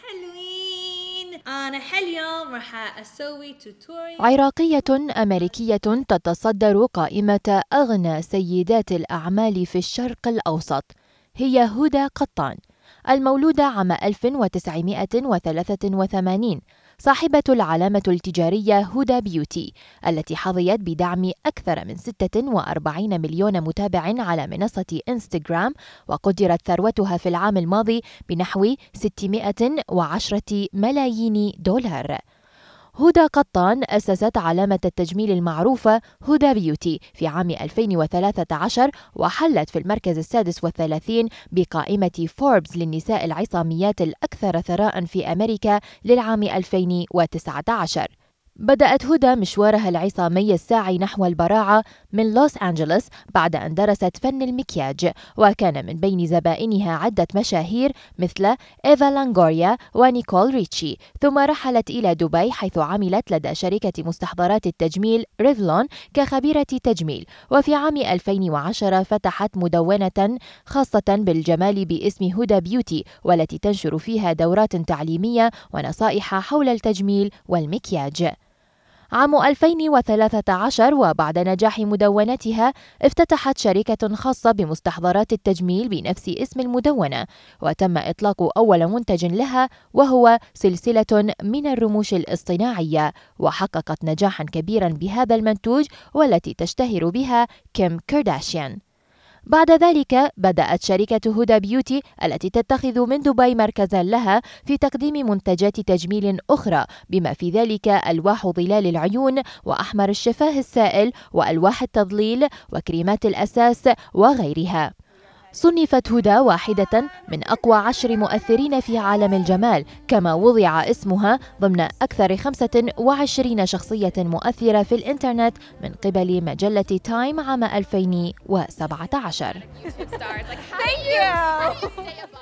حلوين أنا حاليوم راح أسوي توتوريال عراقية أمريكية تتصدر قائمة أغنى سيدات الأعمال في الشرق الأوسط هي هدى قطان المولودة عام 1983 صاحبة العلامة التجارية هدى بيوتي التي حظيت بدعم أكثر من 46 مليون متابع على منصة إنستغرام وقدرت ثروتها في العام الماضي بنحو 610 ملايين دولار هدى قطان أسست علامة التجميل المعروفة هدى بيوتي في عام 2013 وحلت في المركز السادس والثلاثين بقائمة فوربس للنساء العصاميات الأكثر ثراء في أمريكا للعام 2019 بدأت هدى مشوارها العصامي الساعي نحو البراعة من لوس أنجلوس بعد أن درست فن المكياج وكان من بين زبائنها عدة مشاهير مثل إيفا لانغوريا ونيكول ريتشي ثم رحلت إلى دبي حيث عملت لدى شركة مستحضرات التجميل ريفلون كخبيرة تجميل وفي عام 2010 فتحت مدونة خاصة بالجمال باسم هدى بيوتي والتي تنشر فيها دورات تعليمية ونصائح حول التجميل والمكياج عام 2013 وبعد نجاح مدونتها افتتحت شركة خاصة بمستحضرات التجميل بنفس اسم المدونة وتم إطلاق أول منتج لها وهو سلسلة من الرموش الاصطناعية وحققت نجاحا كبيرا بهذا المنتوج والتي تشتهر بها كيم كارداشيان بعد ذلك بدأت شركة هدى بيوتي التي تتخذ من دبي مركزا لها في تقديم منتجات تجميل أخرى بما في ذلك ألواح ظلال العيون وأحمر الشفاه السائل وألواح التظليل وكريمات الأساس وغيرها صنفت هدى واحدة من أقوى عشر مؤثرين في عالم الجمال كما وضع اسمها ضمن أكثر 25 شخصية مؤثرة في الإنترنت من قبل مجلة تايم عام 2017